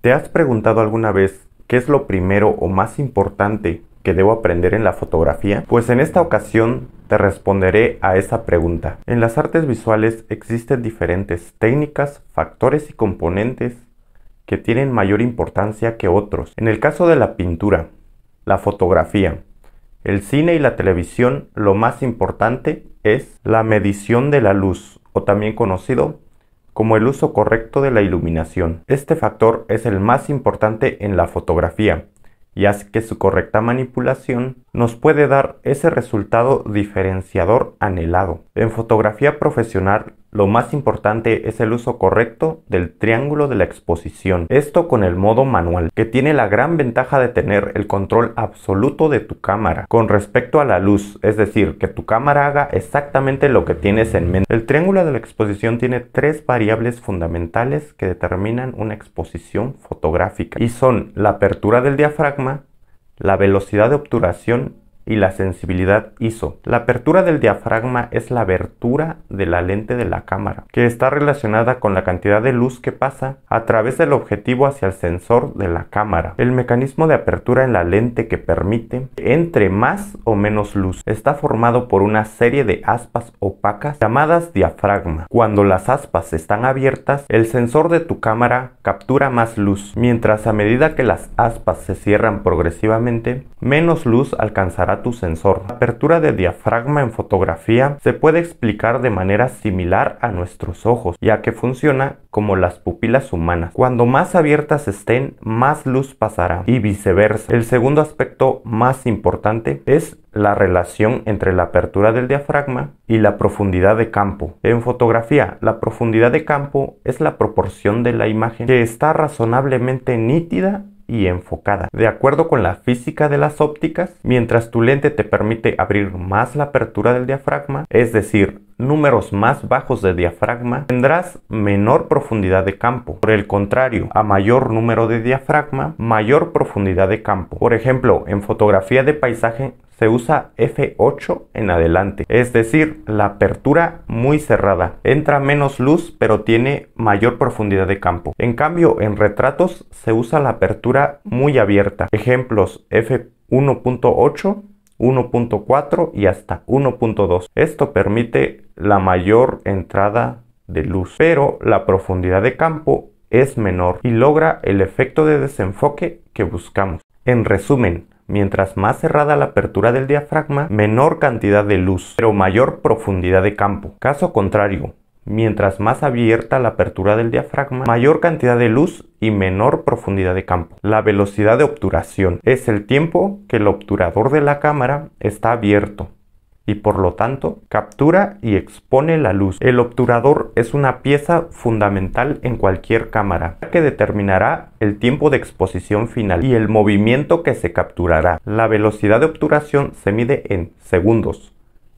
¿Te has preguntado alguna vez qué es lo primero o más importante que debo aprender en la fotografía? Pues en esta ocasión te responderé a esa pregunta. En las artes visuales existen diferentes técnicas, factores y componentes que tienen mayor importancia que otros. En el caso de la pintura, la fotografía, el cine y la televisión, lo más importante es la medición de la luz, o también conocido como el uso correcto de la iluminación. Este factor es el más importante en la fotografía, y así que su correcta manipulación nos puede dar ese resultado diferenciador anhelado. En fotografía profesional lo más importante es el uso correcto del triángulo de la exposición. Esto con el modo manual, que tiene la gran ventaja de tener el control absoluto de tu cámara con respecto a la luz, es decir, que tu cámara haga exactamente lo que tienes en mente. El triángulo de la exposición tiene tres variables fundamentales que determinan una exposición fotográfica y son la apertura del diafragma, la velocidad de obturación y la sensibilidad ISO. La apertura del diafragma es la abertura de la lente de la cámara, que está relacionada con la cantidad de luz que pasa a través del objetivo hacia el sensor de la cámara. El mecanismo de apertura en la lente que permite entre más o menos luz está formado por una serie de aspas opacas llamadas diafragma. Cuando las aspas están abiertas, el sensor de tu cámara captura más luz, mientras a medida que las aspas se cierran progresivamente, menos luz alcanzará tu sensor. La apertura de diafragma en fotografía se puede explicar de manera similar a nuestros ojos, ya que funciona como las pupilas humanas. Cuando más abiertas estén, más luz pasará y viceversa. El segundo aspecto más importante es la relación entre la apertura del diafragma y la profundidad de campo. En fotografía, la profundidad de campo es la proporción de la imagen que está razonablemente nítida y enfocada. De acuerdo con la física de las ópticas, mientras tu lente te permite abrir más la apertura del diafragma, es decir, números más bajos de diafragma, tendrás menor profundidad de campo. Por el contrario, a mayor número de diafragma, mayor profundidad de campo. Por ejemplo, en fotografía de paisaje se usa F8 en adelante, es decir, la apertura muy cerrada. Entra menos luz pero tiene mayor profundidad de campo. En cambio, en retratos se usa la apertura muy abierta. Ejemplos F1.8 1.4 y hasta 1.2. Esto permite la mayor entrada de luz, pero la profundidad de campo es menor y logra el efecto de desenfoque que buscamos. En resumen, Mientras más cerrada la apertura del diafragma, menor cantidad de luz, pero mayor profundidad de campo. Caso contrario, Mientras más abierta la apertura del diafragma, mayor cantidad de luz y menor profundidad de campo. La velocidad de obturación es el tiempo que el obturador de la cámara está abierto y por lo tanto captura y expone la luz. El obturador es una pieza fundamental en cualquier cámara que determinará el tiempo de exposición final y el movimiento que se capturará. La velocidad de obturación se mide en segundos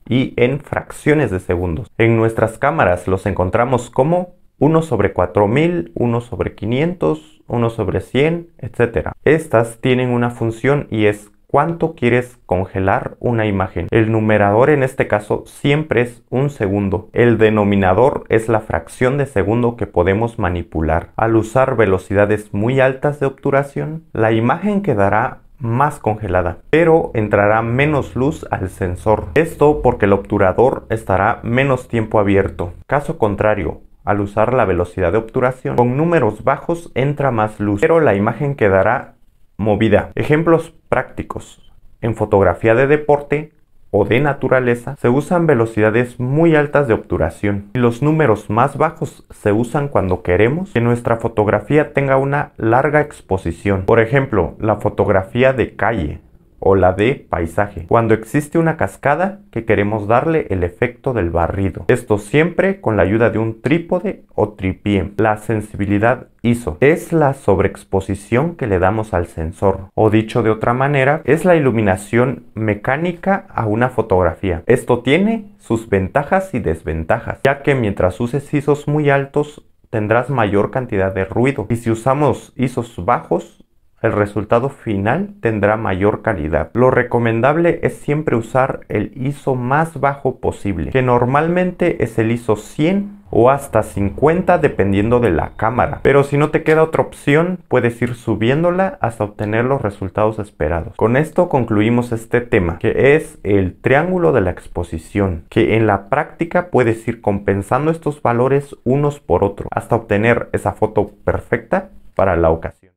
y en fracciones de segundos. En nuestras cámaras los encontramos como 1 sobre 4000, 1 sobre 500, 1 sobre 100, etc. Estas tienen una función y es cuánto quieres congelar una imagen. El numerador en este caso siempre es un segundo. El denominador es la fracción de segundo que podemos manipular. Al usar velocidades muy altas de obturación, la imagen quedará más congelada, pero entrará menos luz al sensor. Esto porque el obturador estará menos tiempo abierto. Caso contrario, al usar la velocidad de obturación, con números bajos entra más luz, pero la imagen quedará movida. Ejemplos prácticos. En fotografía de deporte o de naturaleza se usan velocidades muy altas de obturación y los números más bajos se usan cuando queremos que nuestra fotografía tenga una larga exposición. Por ejemplo, la fotografía de calle o la de paisaje, cuando existe una cascada que queremos darle el efecto del barrido. Esto siempre con la ayuda de un trípode o tripié. La sensibilidad ISO es la sobreexposición que le damos al sensor, o dicho de otra manera, es la iluminación mecánica a una fotografía. Esto tiene sus ventajas y desventajas, ya que mientras uses ISOs muy altos tendrás mayor cantidad de ruido y si usamos ISOs bajos el resultado final tendrá mayor calidad. Lo recomendable es siempre usar el ISO más bajo posible, que normalmente es el ISO 100 o hasta 50 dependiendo de la cámara. Pero si no te queda otra opción, puedes ir subiéndola hasta obtener los resultados esperados. Con esto concluimos este tema, que es el triángulo de la exposición, que en la práctica puedes ir compensando estos valores unos por otro hasta obtener esa foto perfecta para la ocasión.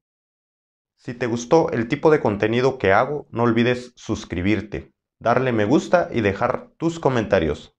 Si te gustó el tipo de contenido que hago, no olvides suscribirte, darle me gusta y dejar tus comentarios.